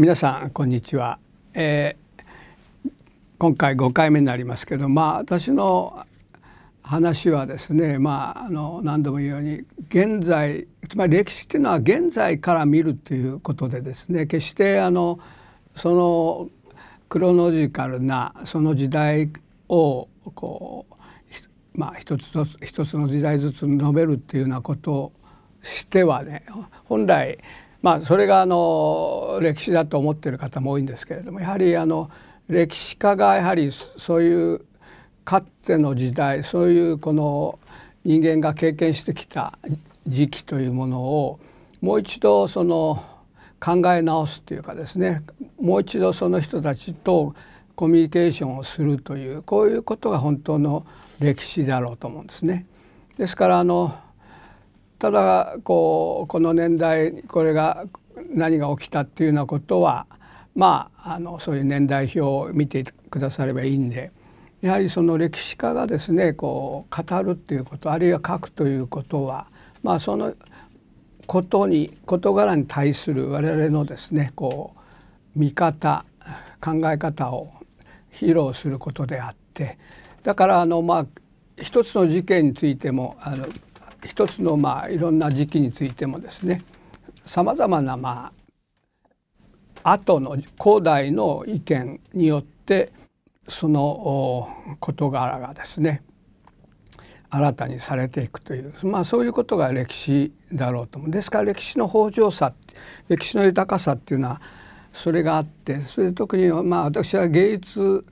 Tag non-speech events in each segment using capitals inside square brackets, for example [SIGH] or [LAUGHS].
皆さんこんにちは、えー、今回5回目になりますけどまあ私の話はですね、まあ、あの何度も言うように現在つまり歴史っていうのは現在から見るということでですね決してあのそのクロノジカルなその時代をこう、まあ、一つ一つ一つの時代ずつ述べるっていうようなことをしてはね本来まあ、それがあの歴史だと思っている方も多いんですけれどもやはりあの歴史家がやはりそういうかつての時代そういうこの人間が経験してきた時期というものをもう一度その考え直すというかですねもう一度その人たちとコミュニケーションをするというこういうことが本当の歴史だろうと思うんですね。ですからあのただこうこの年代これが何が起きたっていうようなことはまああのそういう年代表を見てくださればいいんでやはりその歴史家がですねこう語るっていうことあるいは書くということはまあそのことに事柄に対する我々のですねこう見方考え方を披露することであってだからあのまあ一つの事件についてもあの一つのまあいろんな時期についてもですねさまざまなまあ後の後代の意見によってその事柄がですね新たにされていくという、まあ、そういうことが歴史だろうと思うですから歴史の豊穣さ歴史の豊かさっていうのはそれがあってそれで特にまあ私は芸術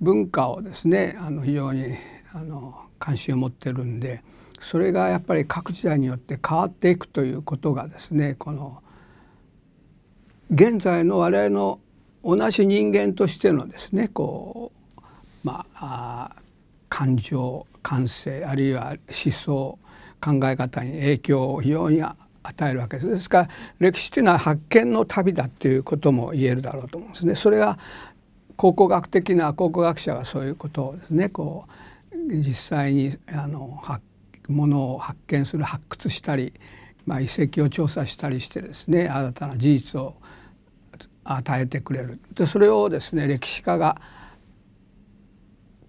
文化をですねあの非常にあの関心を持ってるんでそれがやっぱり各時代によって変わっていくということがですねこの現在の我々の同じ人間としてのですねこうまあ感情感性あるいは思想考え方に影響を非常に与えるわけですですから歴史というのは発見の旅だということも言えるだろうと思うんですね。それが考古学的な考古学者がそういうことをですねこう実際にあの発ものを発見する発掘したり、まあ、遺跡を調査したりしてですね新たな事実を与えてくれるでそれをですね歴史家が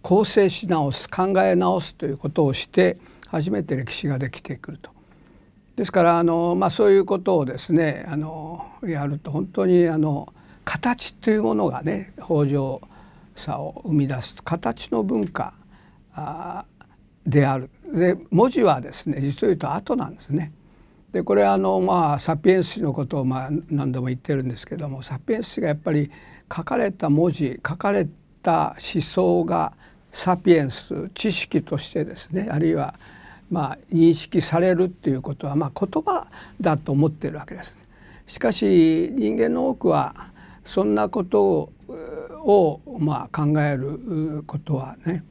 構成し直す考え直すということをして初めて歴史ができてくると。ですからあの、まあ、そういうことをですねあのやると本当にあの形というものがね北条さを生み出す形の文化であるで文字はですね実を言うと後なんですね。でこれあのまあサピエンスのことをまあ何度も言ってるんですけどもサピエンスがやっぱり書かれた文字書かれた思想がサピエンス知識としてですねあるいはまあ認識されるっていうことはまあ言葉だと思ってるわけです、しかし人間の多くはそんなことをまあ考えることはね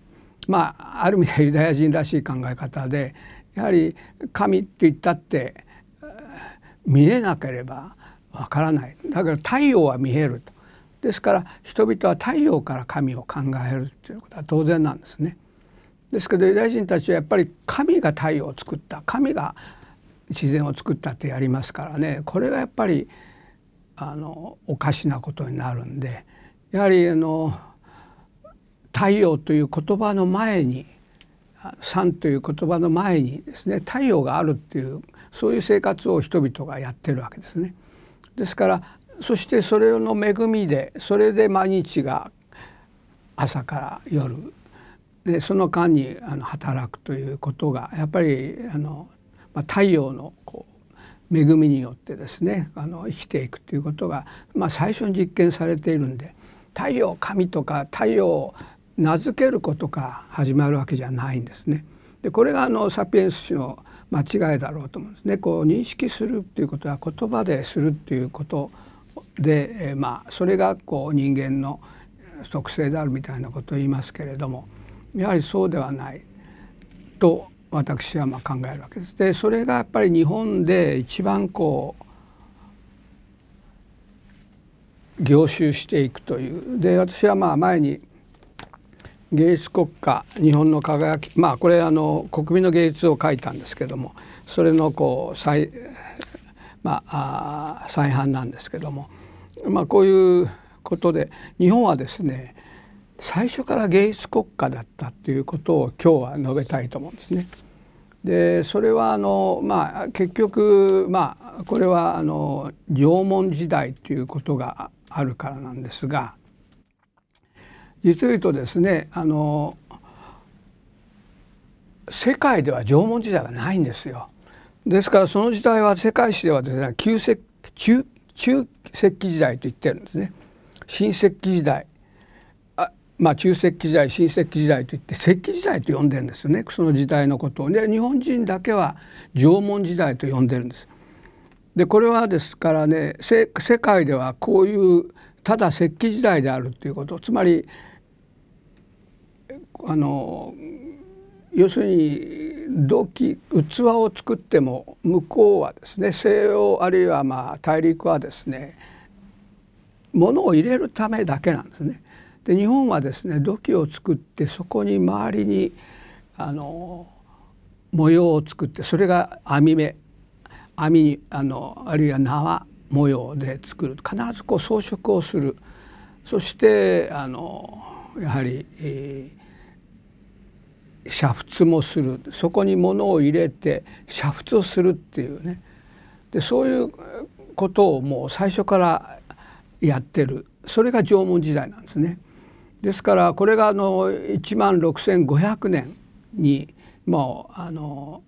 まあ、ある意味でユダヤ人らしい考え方でやはり神って言ったって見えなければわからないだから太陽は見えるとですから人々は太陽から神を考えるということは当然なんですね。ですけどユダヤ人たちはやっぱり神が太陽を作った神が自然を作ったってやりますからねこれがやっぱりあのおかしなことになるんでやはりあの太陽という言葉の前に山という言葉の前にですね太陽があるっていうそういう生活を人々がやってるわけですね。ですからそしてそれの恵みでそれで毎日が朝から夜でその間にあの働くということがやっぱりあの、まあ、太陽のこう恵みによってですねあの生きていくということが、まあ、最初に実験されているんで太陽神とか太陽名付けることが始まるわけじゃないんですね。でこれがあのサピエンス氏の間違いだろうと思うんですね。こう認識するっていうことは言葉でするっていうことで、えまあそれがこう人間の特性であるみたいなことを言いますけれどもやはりそうではないと私はま考えるわけです。でそれがやっぱり日本で一番こう凝集していくというで私はまあ前に芸術国家日本の輝きまあこれあの国民の芸術を書いたんですけどもそれのこう再,、まあ、あ再販なんですけども、まあ、こういうことで日本はですね最初から芸術国家だったということを今日は述べたいと思うんですね。でそれはあの、まあ、結局、まあ、これはあの縄文時代ということがあるからなんですが実を言うとですねあの世界では縄文時代はないんですよ。ですからその時代は世界史ではですね旧石中中石器時代と言ってるんですね。新石器時代あまあ中石器時代新石器時代といって石器時代と呼んでるんですよねその時代のことをで日本人だけは縄文時代と呼んでるんです。でこれはですからね世界ではこういうただ石器時代であるということつまりあの要するに土器器を作っても向こうはですね西洋あるいはまあ大陸はですね物を入れるためだけなんですね。で日本はですね土器を作ってそこに周りにあの模様を作ってそれが網目網にあのあるいは縄模様で作る必ずこう装飾をするそしてあのやはり、えー煮沸もするそこに物を入れて煮沸をするっていうねでそういうことをもう最初からやってるそれが縄文時代なんですね。ですからこれがあの1万6,500年にもうあの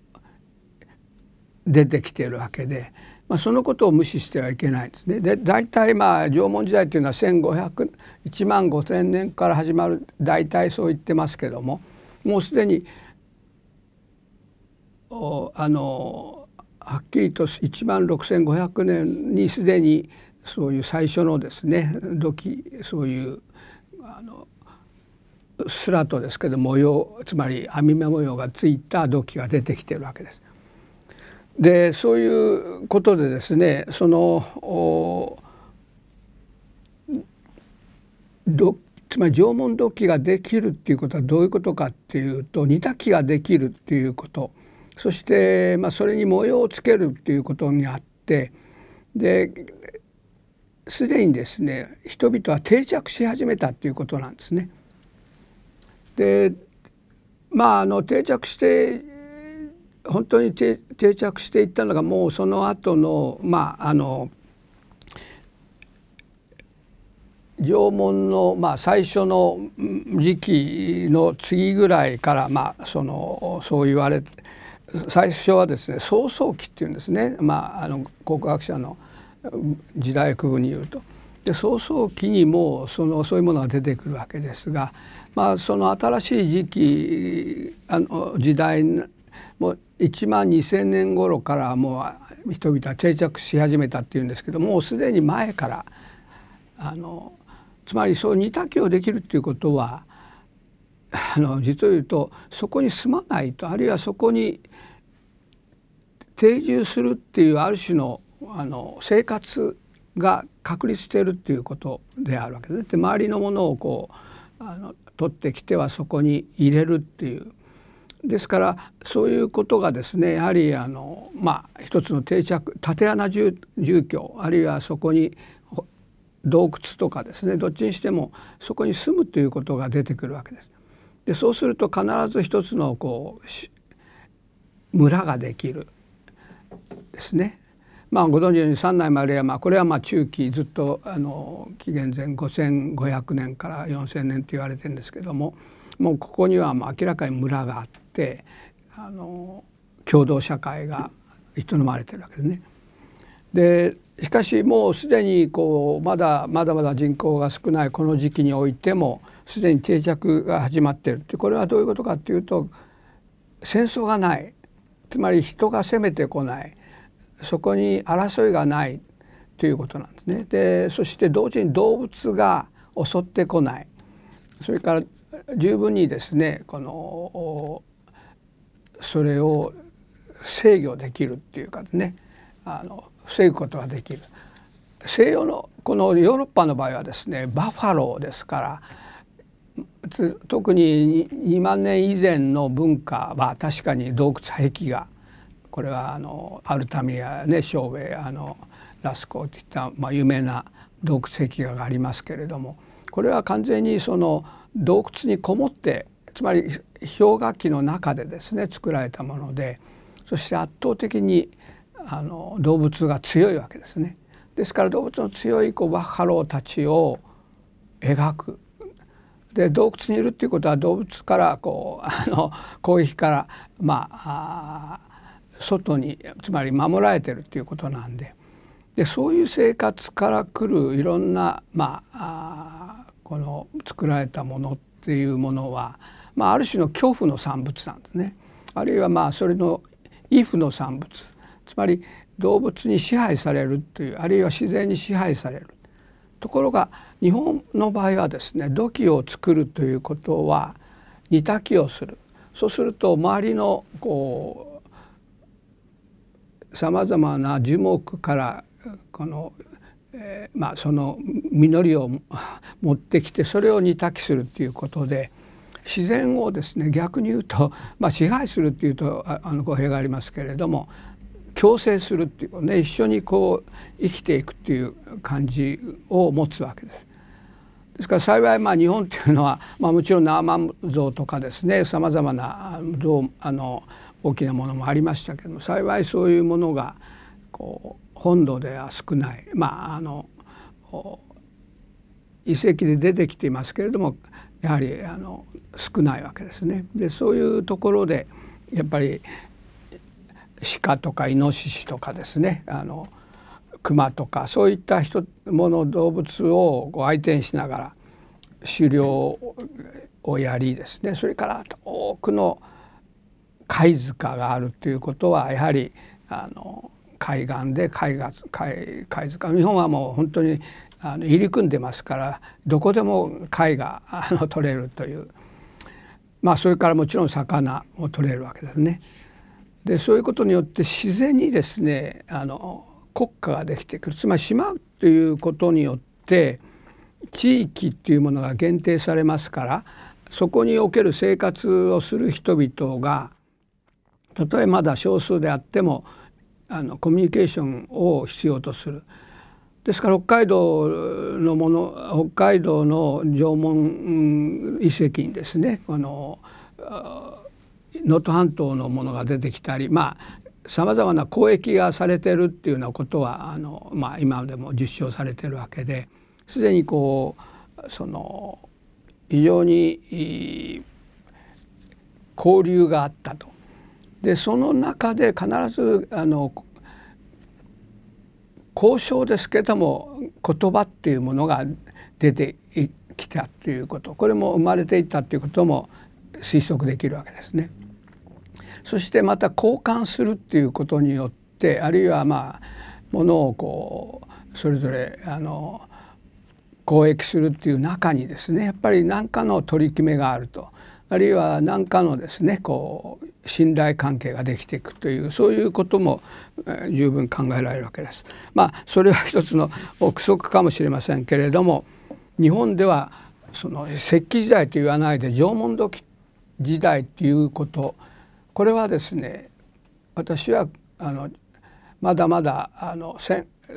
出てきてるわけで、まあ、そのことを無視してはいけないんですね。で大体まあ縄文時代というのは1,500 1万5,000年から始まる大体そう言ってますけども。もうすでにあのはっきりと1万6,500年にすでにそういう最初のですね土器そういうあのスラトですけど模様つまり網目模様がついた土器が出てきてるわけです。でそういうことでですねその土つまり縄文土器ができるっていうことはどういうことかっていうと似た木ができるっていうことそして、まあ、それに模様をつけるっていうことにあってですでにですね人々は定着し始めたっていうことなんですね。でまああの定着して本当に定着していったのがもうその後のまああの縄文の、まあ、最初の時期の次ぐらいから、まあ、そのそう言われて最初はですね創創期っていうんですね、まあ、あの考古学者の時代区分に言うと。で創創期にもそのそういうものが出てくるわけですが、まあ、その新しい時期あの時代もう1万2,000年頃からもう人々は定着し始めたっていうんですけどもうすでに前からあのつまりそう似たきをできるっていうことはあの実を言うとそこに住まないとあるいはそこに定住するっていうある種のあの生活が確立しているっていうことであるわけです、ね。で周りのものをこうあの取ってきてはそこに入れるっていうですからそういうことがですねやはりあの、まあ、一つの定着竪穴住居あるいはそこに洞窟とかですねどっちにしてもそこに住むということが出てくるわけです。でそうすると必ず一つのこう村ができるですね。まあ、ご存知のように三内丸山これはまあ中期ずっとあの紀元前5500年から4000年と言われてるんですけどももうここにはまあ明らかに村があってあの共同社会が営まれてるわけですね。でしかしもうすでにこうまだまだまだ人口が少ないこの時期においてもすでに定着が始まっているってこれはどういうことかっていうと戦争がないつまり人が攻めてこないそこに争いがないということなんですね。でそして同時に動物が襲ってこないそれから十分にですねこのそれを制御できるっていうかねあの防ぐことができる西洋のこのヨーロッパの場合はですねバファローですから特に2万年以前の文化は確かに洞窟壁画これはあのアルタミアねェイあのラスコーといった、まあ、有名な洞窟壁画がありますけれどもこれは完全にその洞窟にこもってつまり氷河期の中でですね作られたものでそして圧倒的にあの動物が強いわけですね。ですから動物の強いこうバッファローたちを描くで洞窟にいるっていうことは動物からこう [LAUGHS] あの攻撃からまあ外につまり守られてるっていうことなんででそういう生活から来るいろんなまあこの作られたものっていうものは、まあ、ある種の恐怖の産物なんですね。あるいはまあそれの畏怖の産物つまり動物に支配されるというあるいは自然に支配されるところが日本の場合はですね土器を作るということは煮炊きをするそうすると周りのこうさまざまな樹木からこの、えー、まあ、その実りを持ってきてそれを煮炊きするということで自然をですね逆に言うと、まあ、支配するっていうとあの語弊がありますけれども共生するっていうね一緒にこう生きていくっていう感じを持つわけです。ですから幸いまあ日本っていうのは、まあ、もちろんナーマン像とかですねさまざまな像あの大きなものもありましたけども幸いそういうものがこう本土では少ないまああの遺跡で出てきていますけれどもやはりあの少ないわけですね。でそういうところでやっぱり鹿とかイノシシとかですねあの熊とかそういった人もの動物をこう相手にしながら狩猟をやりですねそれから多くの貝塚があるということはやはりあの海岸で貝が貝貝塚日本はもう本当にあの入り組んでますからどこでも貝があの取れるというまあそれからもちろん魚も取れるわけですね。でそういうことによって自然にですねあの国家ができてくるつまり島ということによって地域っていうものが限定されますからそこにおける生活をする人々がたとえまだ少数であってもあのコミュニケーションを必要とする。ですから北海道のもの北海道の縄文遺跡にですねこの能登半島のものが出てきたりまあさまざまな交易がされてるっていうようなことはあの、まあ、今でも実証されてるわけですでにこうその非常に交流があったと。でその中で必ずあの交渉ですけども言葉っていうものが出てきたということこれも生まれていったということも推測できるわけですね。そしてまた交換するっていうことによってあるいはまあものをこうそれぞれあの交易するっていう中にですねやっぱり何かの取り決めがあるとあるいは何かのですねこう信頼関係ができていくというそういうことも十分考えられるわけです。まあ、それは一つの [LAUGHS] 憶測かもしれませんけれども日本ではその石器時代と言わないで縄文土器時代っていうことこれはですね私はあのまだまだあの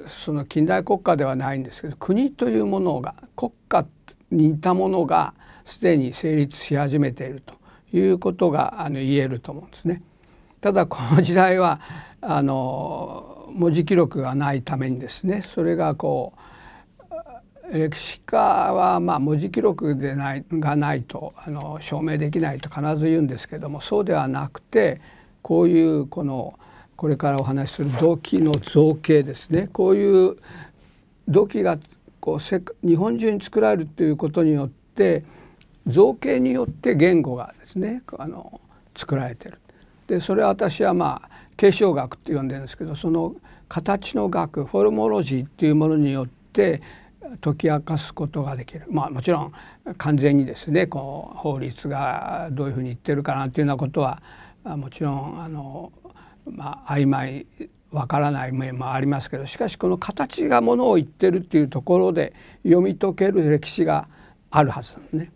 その近代国家ではないんですけど国というものが国家に似たものがすでに成立し始めているということがあの言えると思うんですね。ただこの時代はあの文字記録がないためにですねそれがこう歴史家はまあ文字記録でないがないとあの証明できないと必ず言うんですけどもそうではなくてこういうこのこれからお話しする土器の造形ですねこういう土器がこうせ日本中に作られるということによって造形によって言語がですねあの作られてる。でそれは私はまあ継承学って呼んでるんですけどその形の学フォルモロジーっていうものによって解き明かすことができる、まあ、もちろん完全にですねこう法律がどういうふうに言ってるかなというようなことはもちろんあの、まあ、曖昧わからない面もありますけどしかしこの形がものを言ってるっていうところで読み解ける歴史があるはずなんですね。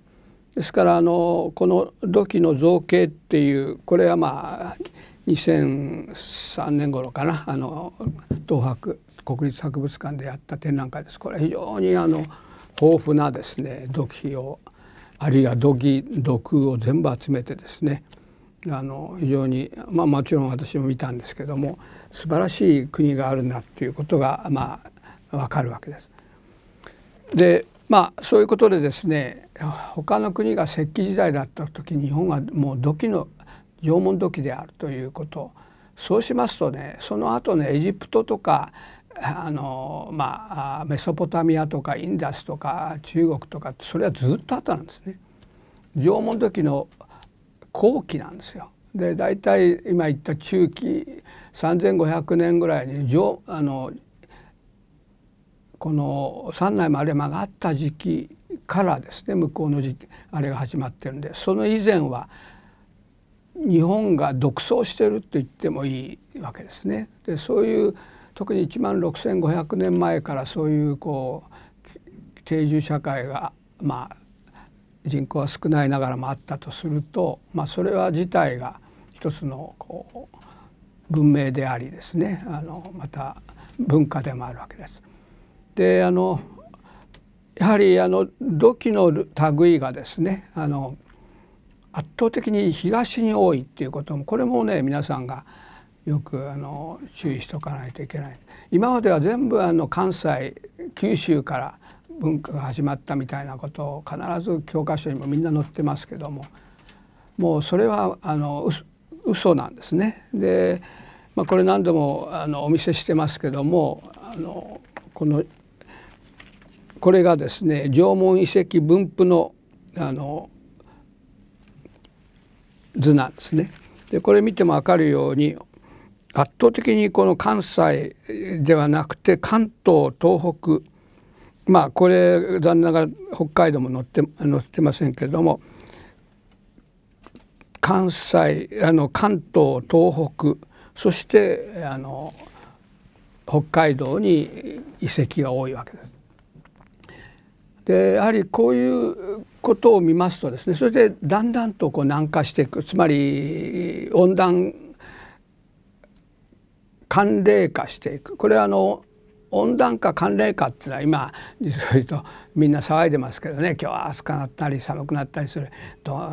ですからあのこの土器の造形っていうこれはまあ2003年頃かなあの東博国立博物館でやった展覧会ですこれ非常にあの豊富なですね土器をあるいは土器土空を全部集めてですねあの非常に、まあ、もちろん私も見たんですけども素晴らしい国があるなということが、まあ、わかるわけです。でまあそういうことでですね他の国が石器時代だった時日本はもう土器の縄文土器であるということそうしますとねその後のエジプトとかあのまあメソポタミアとかインダスとか中国とかそれはずっと後なんですね。縄文土器の後期なんですよ。で大体今言った中期3500年ぐらいにあのこの三内丸山があった時期からですね向こうの時期あれが始まってるんでその以前は日本が独走してると言ってもいいわけですね。でそういう特に1万6,500年前からそういうこう定住社会がまあ人口は少ないながらもあったとすると、まあ、それは自体が一つのこう文明でありですねあのまた文化でもあるわけです。であのやはりあの土器の類がですねあの圧倒的に東に多いっていうこともこれもね皆さんがよくあの注意しておかないといけない今までは全部あの関西九州から文化が始まったみたいなことを必ず教科書にもみんな載ってますけどももうそれはあの嘘なんですね。で、まあ、これ何度もあのお見せしてますけどもあのこのこれがですね縄文遺跡分布のあの図なんですね。でこれ見ても分かるように圧倒的にこの関西ではなくて関東東北まあこれ残念ながら北海道も載って載ってませんけれども関西あの関東東北そしてあの北海道に遺跡が多いわけです。でやはりこういうことを見ますとですねそれでだんだんとこう南下していくつまり温暖寒冷化していくこれはあの温暖化寒冷化っていうのは今実は言うとみんな騒いでますけどね今日は暑くなったり寒くなったりする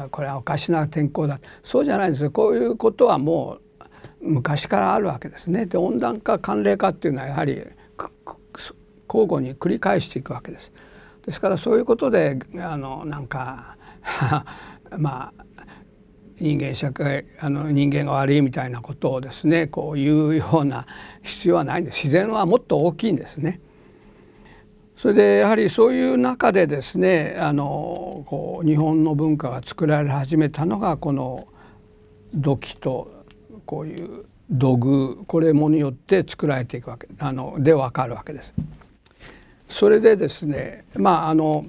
これはおかしな天候だそうじゃないんですよこういうことはもう昔からあるわけですね。で温暖化寒冷化っていうのはやはり交互に繰り返していくわけです。ですからそういうことであのなんか [LAUGHS] まあ人間社会あの人間が悪いみたいなことをですねこういうような必要はないんです自然はもっと大きいんですね。それでやはりそういう中でですねあのこう日本の文化が作られ始めたのがこの土器とこういう土偶これもによって作られていくわけあので分かるわけです。それでですねまああの、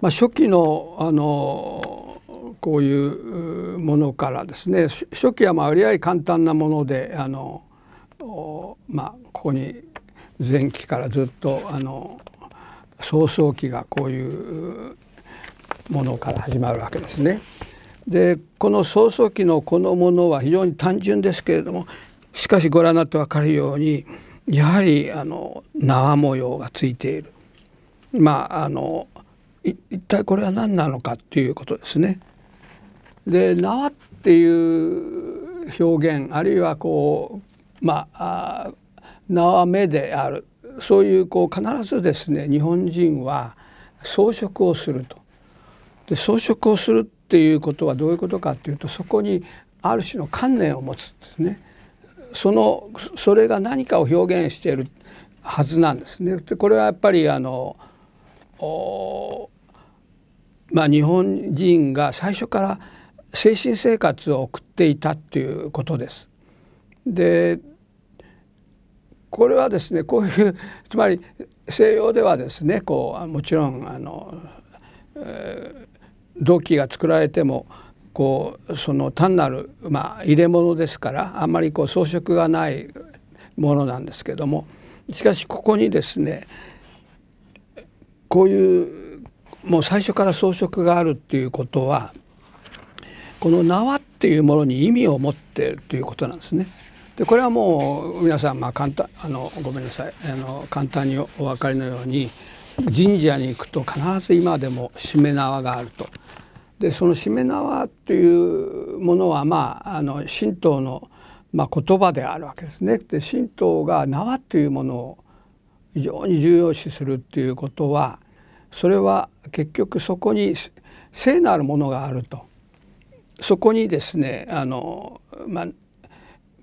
まあ、初期のあのこういうものからですね初期はまあ割合簡単なものであの、まあ、ここに前期からずっとあの早々期がこういうものから始まるわけですね。でこの早々期のこのものは非常に単純ですけれどもしかしご覧になって分かるようにやはりあの縄模様がついているまああの一体これは何なのかっていうことですね。で縄っていう表現あるいはこうまあ縄目であるそういうこう必ずですね日本人は装飾をすると。で装飾をするっていうことはどういうことかっていうとそこにある種の観念を持つんですね。そのそれが何かを表現しているはずなんですね。でこれはやっぱりあのまあ、日本人が最初から精神生活を送っていたっていうことです。でこれはですねこういう [LAUGHS] つまり西洋ではですねこうもちろんあの、えー、土器が作られてもこうその単なる、まあ、入れ物ですからあんまりこう装飾がないものなんですけどもしかしここにですねこういうもう最初から装飾があるっていうことはこの縄っていうものに意味を持っているということなんですね。でこれはもう皆さんまあ簡単あのごめんなさいあの簡単にお分かりのように神社に行くと必ず今でもしめ縄があると。でそのしめ縄というものは、まあ、あの神道の、まあ、言葉であるわけですね。で神道が縄というものを非常に重要視するっていうことはそれは結局そこに聖なるものがあるとそこにですねあの、まあ、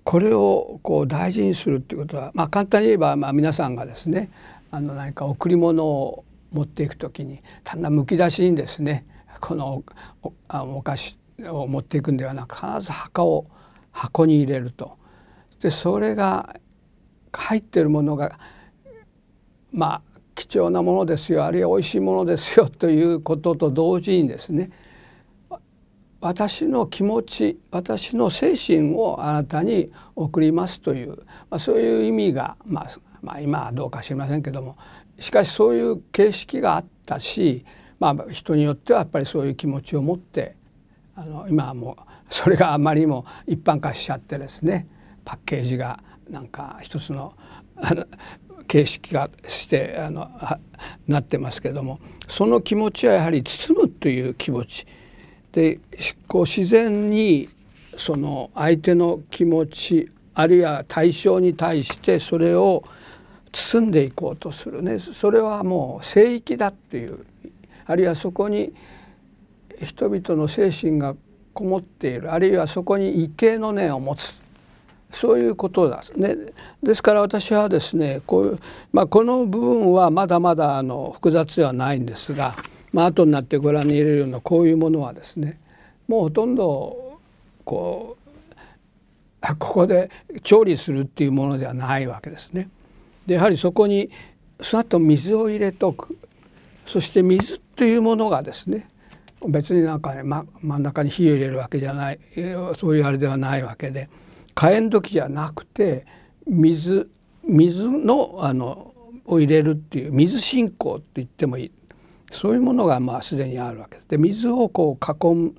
これをこう大事にするっていうことは、まあ、簡単に言えば、まあ、皆さんがですねあの何か贈り物を持っていく時に単なむき出しにですねこのお菓子を持っていくんではなく必ず墓を箱に入れると。でそれが入ってるものがまあ貴重なものですよあるいはおいしいものですよということと同時にですね私の気持ち私の精神をあなたに送りますという、まあ、そういう意味が、まあ、まあ、今はどうか知りませんけどもしかしそういう形式があったしまあ、人によってはやっぱりそういう気持ちを持ってあの今はもうそれがあまりにも一般化しちゃってですねパッケージがなんか一つのあの形式がしてあのなってますけどもその気持ちはやはり包むという気持ちでこう自然にその相手の気持ちあるいは対象に対してそれを包んでいこうとするねそれはもう聖域だっていうあるいはそこに人々の精神がこもっているあるいはそこに畏敬の念を持つそういうことですね。ですから私はですねこういう、まあ、この部分はまだまだあの複雑ではないんですが、まあ後になってご覧に入れるようなこういうものはですねもうほとんどこうここで調理するっていうものではないわけですね。でやはりそこにその後水を入れとくそして水っていうものがですね別になんかね、ま、真ん中に火を入れるわけじゃないそういうあれではないわけで火炎土器じゃなくて水水のあのを入れるっていう水信仰って言ってもいいそういうものがまあすでにあるわけです。で水をこう囲む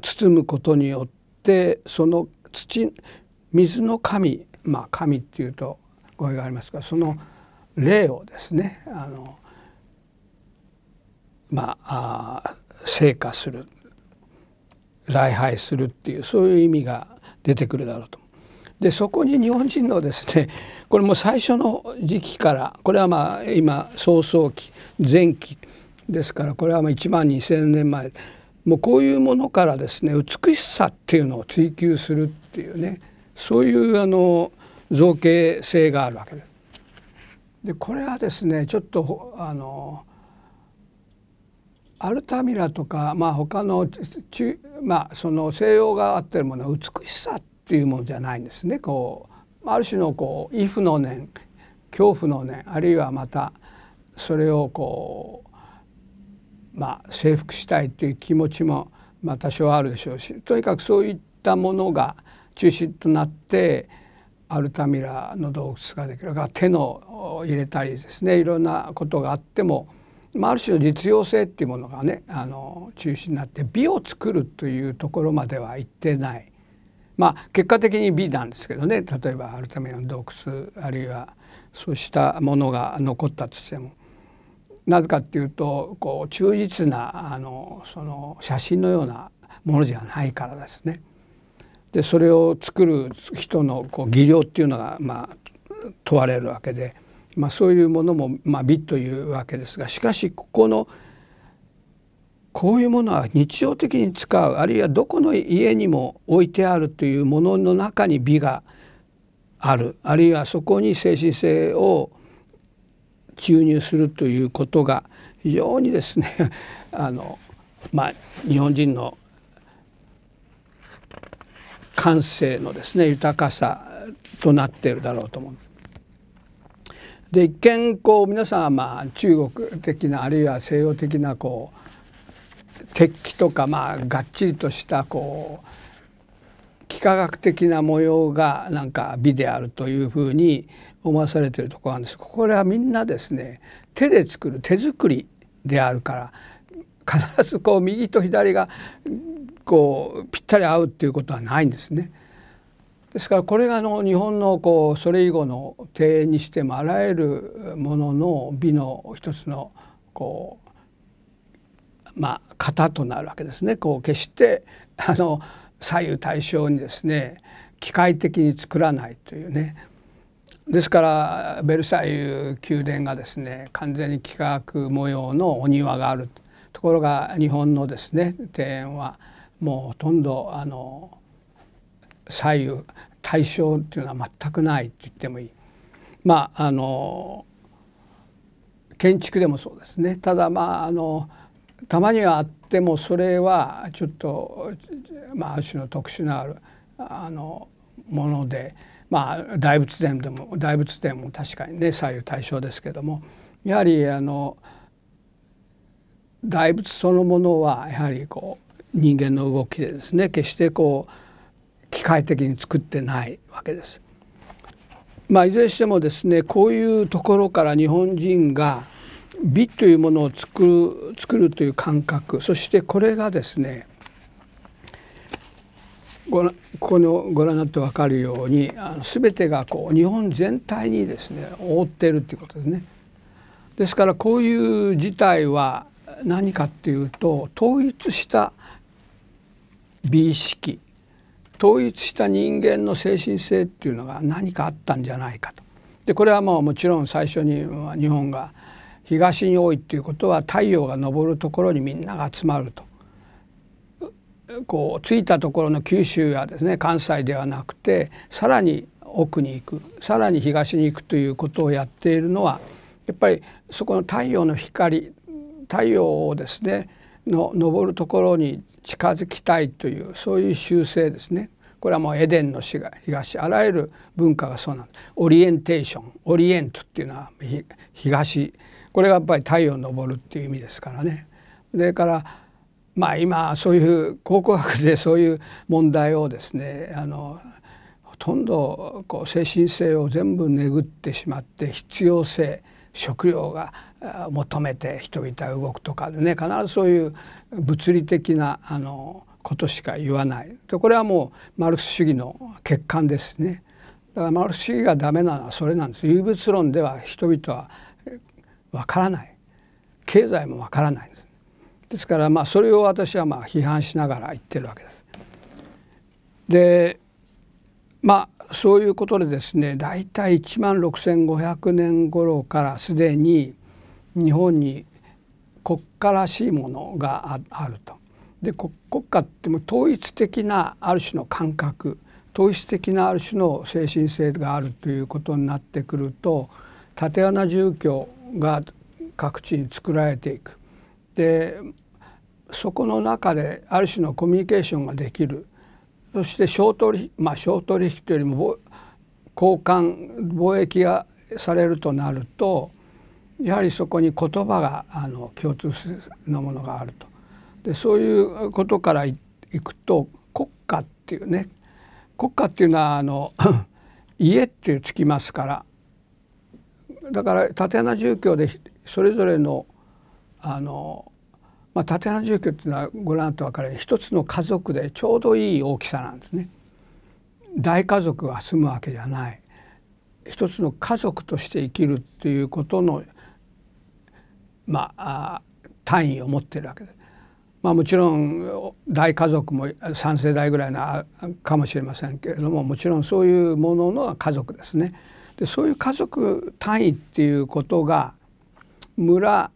包むことによってその土水の神まあ神っていうと語弊がありますがその霊をですねあのまあ成果する礼拝するっていうそういう意味が出てくるだろうと。でそこに日本人のですねこれも最初の時期からこれはまあ今早々期前期ですからこれはまあ1万2,000年前もうこういうものからですね美しさっていうのを追求するっていうねそういうあの造形性があるわけです。でこれはですねちょっとあのアルタミラとか、まあ、他の中、まあ、その西洋があってるものは美しさっていうものじゃないんですね。こうある種のこう畏怖の念恐怖の念あるいはまたそれをこう、まあ、征服したいという気持ちも、まあ、多少あるでしょうしとにかくそういったものが中心となってアルタミラの洞窟ができるだか手の入れたりですねいろんなことがあってもまあ、ある種の実用性っていうものがねあの中心になって美を作るというところまでは行ってない、まあ、結果的に美なんですけどね例えばアルタミアの洞窟あるいはそうしたものが残ったとしてもなぜかっていうとこう忠実なあのその写真のようなものじゃないからですね。でそれを作る人のこう技量っていうのが、まあ、問われるわけで。まあ、そういうものも、まあ、美というわけですがしかしここのこういうものは日常的に使うあるいはどこの家にも置いてあるというものの中に美があるあるいはそこに精神性を注入するということが非常にですね [LAUGHS] あの、まあ、日本人の感性のですね豊かさとなっているだろうと思うんです。で一見こう皆さんはまあ中国的なあるいは西洋的なこう鉄器とかまあがっちりとしたこう幾何学的な模様がなんか美であるというふうに思わされてるとこなんですこれはみんなですね手で作る手作りであるから必ずこう右と左がこうぴったり合うっていうことはないんですね。ですからこれがあの日本のこうそれ以後の庭園にしてもあらゆるものの美の一つのこうまあ型となるわけですね。こう決してあの左右対称にですね機械的に作らないというねですからベルサイユ宮殿がですね完全に幾何学模様のお庭があるところが日本のですね庭園はもうほとんどあの左右対称っていうのは全くないって言ってもいい。まああの建築でもそうですねただまああのたまにはあってもそれはちょっと、まあ、種の特殊なあるあのもので、まあ、大仏殿でも大仏殿も確かにね左右対称ですけどもやはりあの大仏そのものはやはりこう人間の動きでですね決してこう機械的に作ってないわけです。まあ、いずれにしてもですねこういうところから日本人が美というものを作る作るという感覚そしてこれがですねここのご覧になって分かるようにあの全てがこう日本全体にですね覆っているということですね。ですからこういう事態は何かっていうと統一した美意識統一した人間の精神性っていうのが何かあったんじゃないかと。でこれはもうもちろん最初に日本が東に多いっていうことは太陽が昇るところにみんなが集まると。こう着いたところの九州やですね関西ではなくてさらに奥に行くさらに東に行くということをやっているのはやっぱりそこの太陽の光太陽をですねの昇るところに近づきたいというそういう習性ですねこれはもうエデンの死が東あらゆる文化がそうなんですオリエンテーションオリエントっていうのは東これがやっぱり太陽を昇るっていう意味ですからね。それからまあ今そういう考古学でそういう問題をですねあのほとんどこう精神性を全部巡ってしまって必要性食料が求めて人々は動くとかでね必ずそういう物理的なあのことしか言わないでこれはもうマルクス主義の欠陥ですねだからマルクス主義がダメなのはそれなんです唯物論では人々はわからない経済もわからないですですからまあそれを私はまあ批判しながら言ってるわけです。でまあそういうことでですね大体1万6,500年頃からすでに日本に国家らしいものがあると。で国家っても統一的なある種の感覚統一的なある種の精神性があるということになってくると縦穴住居が各地に作られていく。でそこの中である種のコミュニケーションができるそして商取引まあ商取引というよりも交換貿易がされるとなるとやはりそこに言葉があの共通のものがあるとでそういうことからいくと国家っていうね国家っていうのはあの [LAUGHS] 家っていうつきますからだから縦穴住居でそれぞれのあの、まあ、縦穴住居っていうのはご覧と分かるように一つの家族でちょうどいい大きさなんですね。大家族が住むわけじゃない一つの家族として生きるっていうことのまあ、単位を持ってるわけです。まあ、もちろん大家族も3世代ぐらいなかもしれませんけれどももちろんそういうものの家族ですね。でそういう家族単位っていうことが村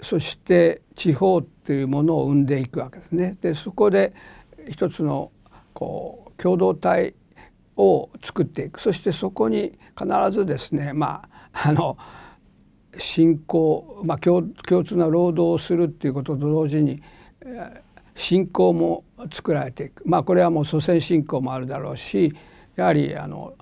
そして地方っていうものを生んでいくわけですね。でそこで一つのこう共同体を作っていくそしてそこに必ずですねまああの信仰、まあ、共通な労働をするっていうことと同時に信仰も作られていく、まあ、これはもう祖先信仰もあるだろうしやはりあの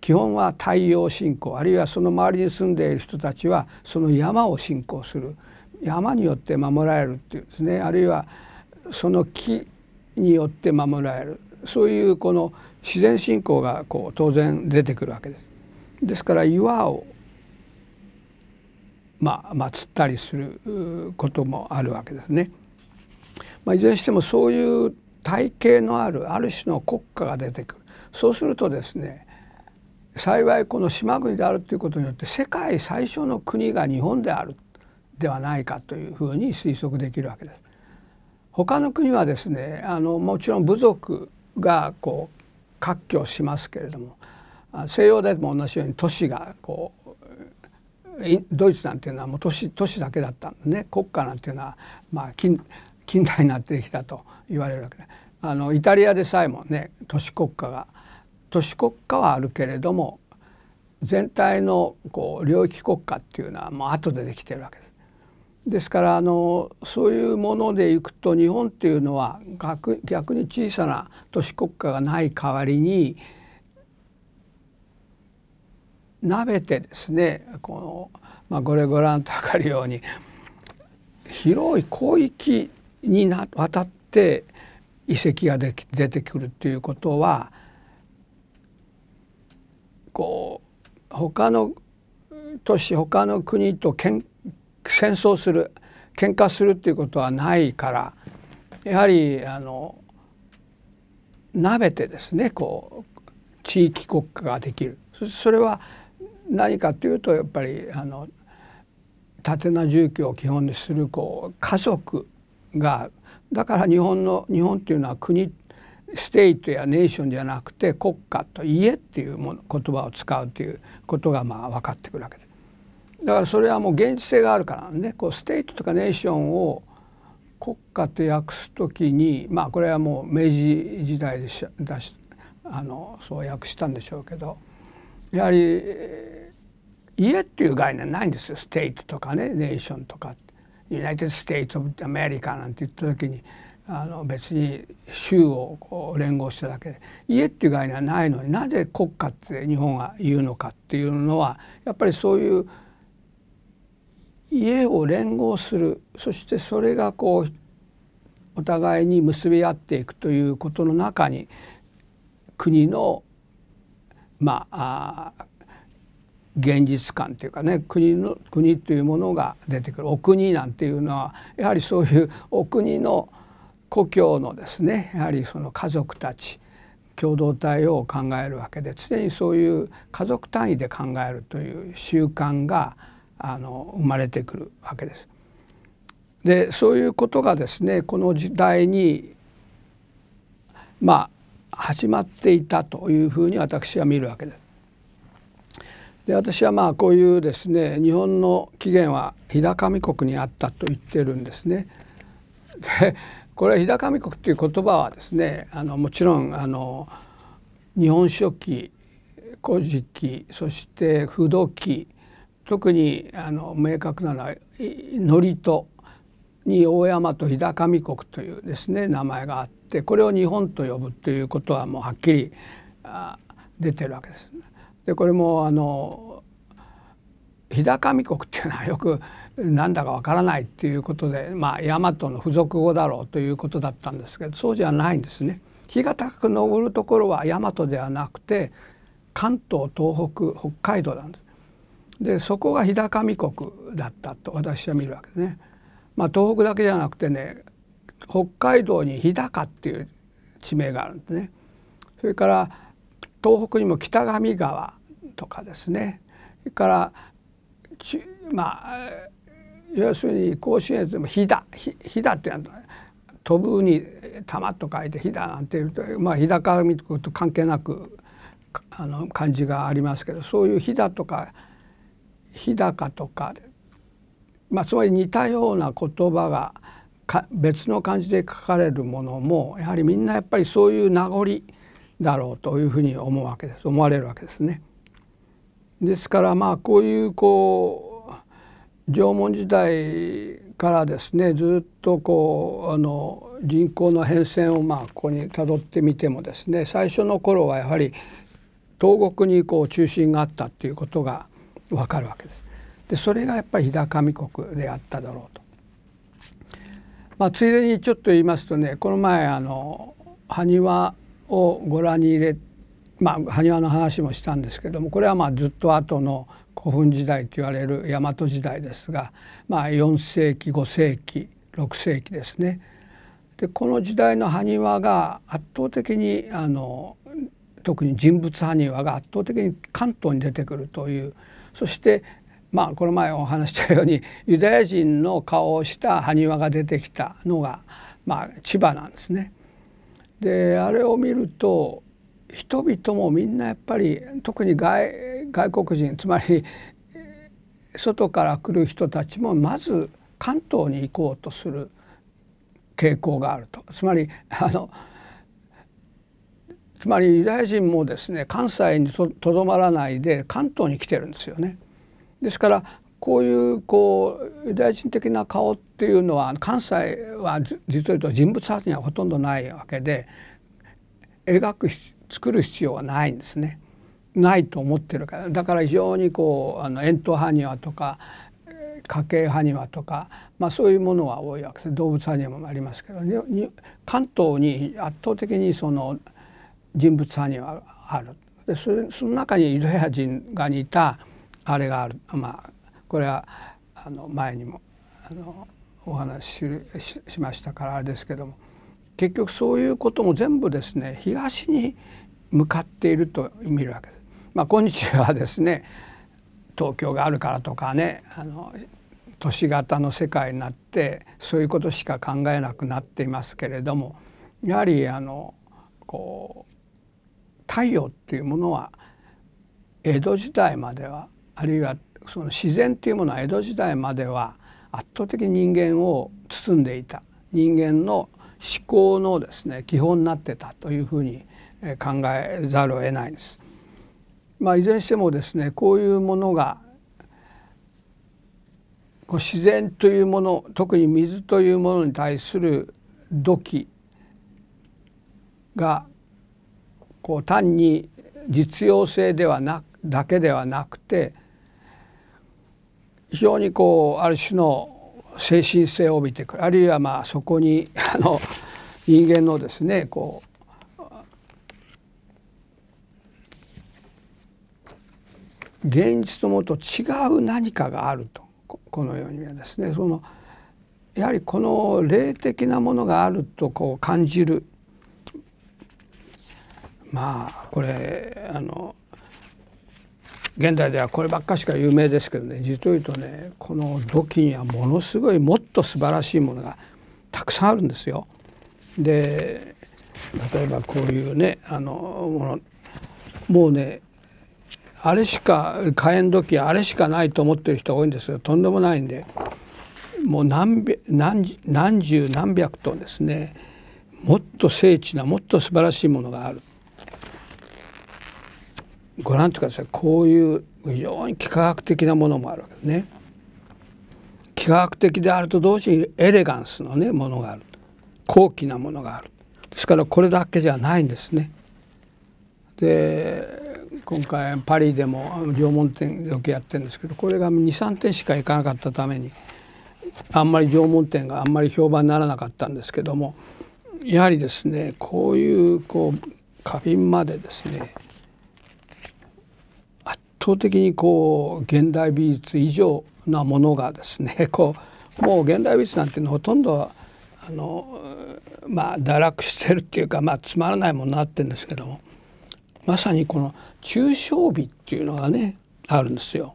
基本は太陽信仰あるいはその周りに住んでいる人たちはその山を信仰する山によって守られるっていうですねあるいはその木によって守られるそういうこの自然信仰がこう当然出てくるわけです。ですから岩をまあ、祀ったりすることもあるわけですね。まあ、いずれにしてもそういう体系のあるある種の国家が出てくるそうするとですね幸いこの島国であるということによって世界最初の国が日本であるではないかというふうに推測できるわけです。他の国はですねあのもちろん部族がこう割拠しますけれども西洋でも同じように都市がこうドイツなんていうのはもう都市都市だけだったんでね国家なんていうのは、まあ近、近代になってきたと言われるわけであのイタリアでさえもね都市国家が都市国家はあるけれども全体のこう領域国家っていうのはもう後でできてるわけです。ですからあのそういうものでいくと日本っていうのは逆に小さな都市国家がない代わりになべてですねこの、まあ、これご覧と分かるように広い広域になたって遺跡がで出てくるっていうことはこう他の都市他の国とけん戦争する喧嘩するっていうことはないからやはりあのなべてですねこう地域国家ができるそれは何かというとやっぱりあの縦な住居を基本にするこう家族がだから日本の日本っていうのは国ステイトやネーションじゃなくて国家と家っていうもの言葉を使うということがまあ分かってくるわけです。だからそれはもう現実性があるからねこうステイトとかネーションを国家と訳す時にまあこれはもう明治時代でししあのそう訳したんでしょうけど。やはり家っていう概念ないんですよステートとかねネーションとかユナイテッド・ステート・アメリカなんて言った時にあの別に州をこう連合しただけで家っていう概念はないのになぜ国家って日本が言うのかっていうのはやっぱりそういう家を連合するそしてそれがこうお互いに結び合っていくということの中に国のまあ現実感というかね国の国というものが出てくるお国なんていうのはやはりそういうお国の故郷のですねやはりその家族たち共同体を考えるわけで常にそういう家族単位で考えるという習慣があの生まれてくるわけです。でそういうことがですねこの時代にまあ始まっていたというふうに私は見るわけです。で私はまあこういうですね日本の起源は日高見国にあったと言ってるんですね。でこれ日高見国という言葉はですねあのもちろんあの日本書紀古事記そして不動記特にあの明確なのは祝詞に大山と日高見国というですね名前があってこれを日本と呼ぶということはもうはっきり出てるわけです。でこれもあの日高見国っていうのはよくなんだかわからないっていうことでまあ大和の付属語だろうということだったんですけどそうじゃないんですね。日が高く昇るところは大和ではなくて関東東北北海道なんです。でそこが日高見国だったと私は見るわけですね。まあ、東北だけじゃなくてね北海道に日高っていう地名があるんですね。それから東北にも北上川とかですねそれからまあ要するに甲子園でも飛騨飛騨っていうの飛ぶに玉と書いて飛騨なんていうとまあ日高見と関係なくあの漢字がありますけどそういう飛騨とか日高とかまあ、つまり似たような言葉が別の漢字で書かれるものもやはりみんなやっぱりそういう名残だろうというふうに思うわけです思われるわけですね。ですからまあこういうこう縄文時代からですねずっとこうあの人口の変遷をまあここにたどってみてもですね最初の頃はやはり東国にこう中心があったっていうことがわかるわけです。でそれがやっぱり日高見国であっただろうと。まあ、ついでにちょっと言いますとねこの前あの埴輪をご覧に入れまあ埴輪の話もしたんですけどもこれはまあずっと後の古墳時代と言われる大和時代ですが、まあ、4世紀5世紀6世紀ですね。でこの時代の埴輪が圧倒的にあの特に人物埴輪が圧倒的に関東に出てくるというそしてまあ、この前お話したようにユダヤ人の顔をした埴輪が出てきたのが、まあ、千葉なんですね。であれを見ると人々もみんなやっぱり特に外国人つまり外から来る人たちもまず関東に行こうとする傾向があるとつまりあのつまりユダヤ人もですね関西にとどまらないで関東に来てるんですよね。ですからこういうこうユダヤ人的な顔っていうのは関西は実を言うと人物派にはほとんどないわけで描く作る必要はないんですね。ないと思ってるからだから非常にこうあの円筒埴輪とか家系埴輪とか、まあ、そういうものは多いわけです動物埴輪もありますけど関東に圧倒的にその人物埴輪があるでそれその中にユダヤ人が似たあれがあるまあこれはあの前にもあのお話ししましたからあれですけども結局そういうことも全部ですね東に向かっていると見るわけです。まあ、今日はですね東京があるからとかねあの都市型の世界になってそういうことしか考えなくなっていますけれどもやはりあのこう太陽っていうものは江戸時代まではあるいはその自然というものは江戸時代までは圧倒的に人間を包んでいた人間の思考のですね基本になってたというふうに考えざるを得ないんです。まあ、いずれにしてもですねこういうものがこう自然というもの特に水というものに対する土器がこう単に実用性ではなだけではなくて非常にこうある種の精神性を帯びてくるあるいはまあそこに [LAUGHS] あの人間のですねこう現実ともと違う何かがあるとこのようにはですねそのやはりこの霊的なものがあるとこう感じるまあこれあの現代ではこればっかしか有名ですけどね実を言うとねこの土器にはものすごいもっと素晴らしいものがたくさんあるんですよ。で例えばこういうねあのものもうねあれしか火炎土器あれしかないと思ってる人多いんですよとんでもないんでもう何何何十何百トンですねもっと精緻なもっと素晴らしいものがあるご覧くださいこういう非常に幾何学的なものもあるわけですね。幾何学的であると同時にエレガンスのねものがある高貴なものがあるですからこれだけじゃないんですね。で今回パリでも縄文展よくやってるんですけどこれが23点しか行かなかったためにあんまり縄文展があんまり評判にならなかったんですけどもやはりですねこういうこう花瓶までですね倒的にこう現代美術以上なものがですね [LAUGHS] こうもう現代美術なんていうのほとんどあのまあ堕落してるっていうか、まあ、つまらないものになってるんですけどもまさにこの抽象美っていうのがねあるんですよ。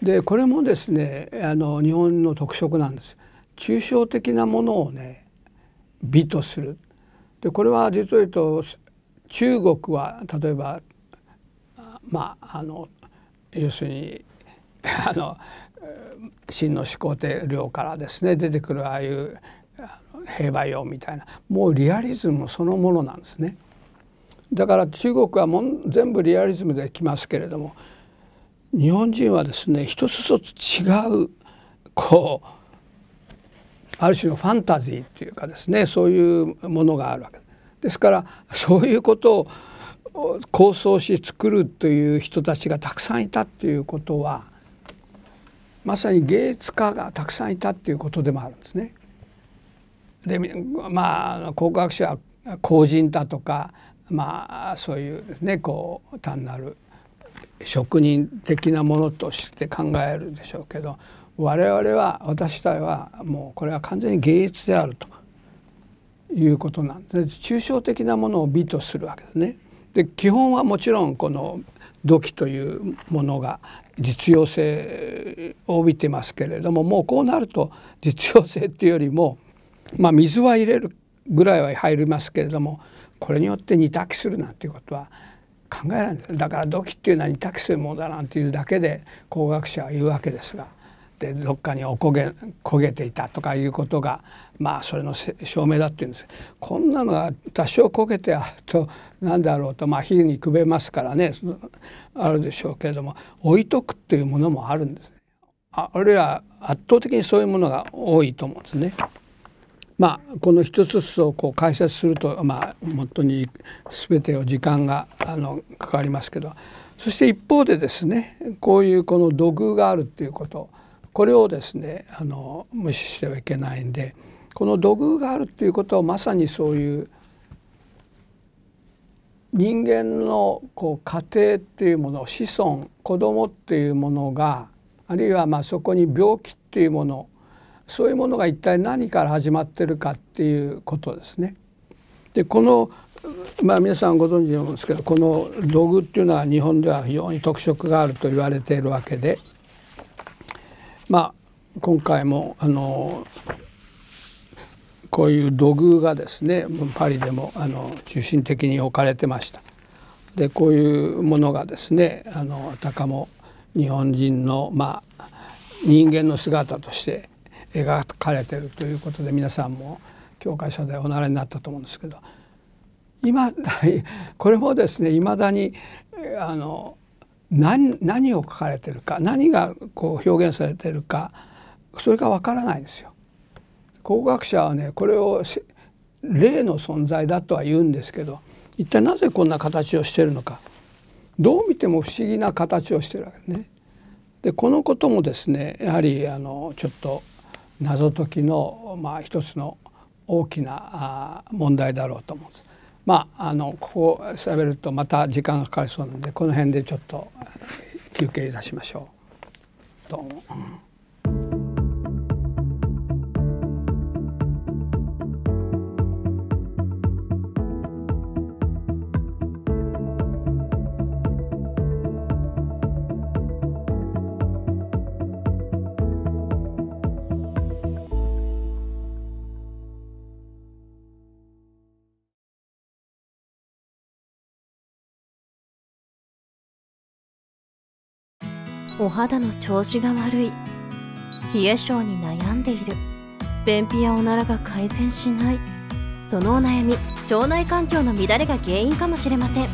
でこれもですねあの日本の特色なんです。抽象的なものをね美とするでこれは実を言うと中国は例えばまあ、あの要するに [LAUGHS] あの真の始皇帝陵からですね出てくるああいう兵馬俑みたいなもうリアリズムそのものなんですね。だから中国はもん全部リアリズムできますけれども日本人はですね一つ一つ違うこうある種のファンタジーというかですねそういうものがあるわけです。ですからそういうことを構想し作るという人たちがたくさんいたということはまさに芸術家がたくさんいたということでもあるんですね。でまあ考古学者は公人だとかまあそういうですねこう単なる職人的なものとして考えるでしょうけど我々は私たちはもうこれは完全に芸術であるということなんで抽象的なものを美とするわけですね。で基本はもちろんこの土器というものが実用性を帯びてますけれどももうこうなると実用性っていうよりも、まあ、水は入れるぐらいは入りますけれどもこれによって煮炊きするなんていうことは考えられないだから土器っていうのは煮炊きするものだなんていうだけで工学者は言うわけですが。ってどっかにおげ焦げていたとかいうことがまあそれの証明だっていうんですこんなのが多少焦げてあると何だろうとまあ火にくべますからねあるでしょうけれども置いとくっていうものもあるんですああるいは圧倒的にそういうものが多いと思うんですね。まあ、この一つずつをこう解説すると、まあ、本当に全てを時間があのかかりますけどそして一方でですねこういうこの土偶があるっていうことこれをですねあの無視してはいけないんでこの土偶があるっていうことはまさにそういう人間のこう家庭っていうもの子孫子供っていうものがあるいはまあそこに病気っていうものそういうものが一体何から始まってるかっていうことですね。でこのまあ、皆さんご存知と思うんですけどこの土偶っていうのは日本では非常に特色があると言われているわけでまあ、今回もあのこういう土偶がですねパリでもあの中心的に置かれてました。でこういうものがですねあのあたかも日本人の、まあ、人間の姿として描かれてるということで皆さんも教会書でおならになったと思うんですけど今 [LAUGHS] これもですねいまだにあの何何を書かれてるか何がこう表現されてるかそれがわからないんですよ。工学者はねこれを例の存在だとは言うんですけど一体なぜこんな形をしてるのかどう見ても不思議な形をしてるわけね。でこのこともですねやはりあのちょっと謎解きの、まあ、一つの大きな問題だろうと思うんです。まあ、あのここ調べるとまた時間がかかりそうなのでこの辺でちょっと休憩いたしましょう。どうも。肌の調子が悪い冷え性に悩んでいる便秘やおならが改善しないそのお悩み腸内環境の乱れが原因かもしれません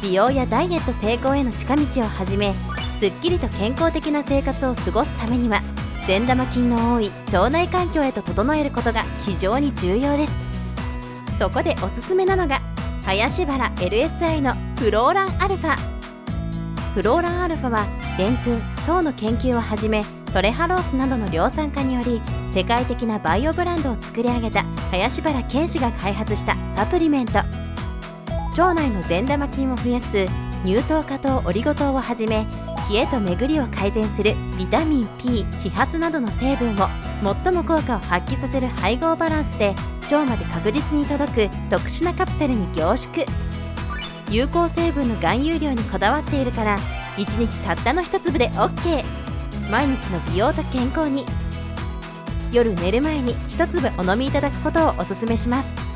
美容やダイエット成功への近道をはじめすっきりと健康的な生活を過ごすためには善玉菌の多い腸内環境へと整えることが非常に重要ですそこでおすすめなのが林原 LSI のフローランアルファフローランアルファはでンぷん糖の研究をはじめトレハロースなどの量産化により世界的なバイオブランドを作り上げた林原啓司が開発したサプリメント腸内の善玉菌を増やす乳糖化糖オリゴ糖をはじめ冷えと巡りを改善するビタミン P 揮発などの成分を最も効果を発揮させる配合バランスで腸まで確実に届く特殊なカプセルに凝縮有効成分の含有量にこだわっているから1日たったの1粒で OK 毎日の美容と健康に夜寝る前に1粒お飲みいただくことをおすすめします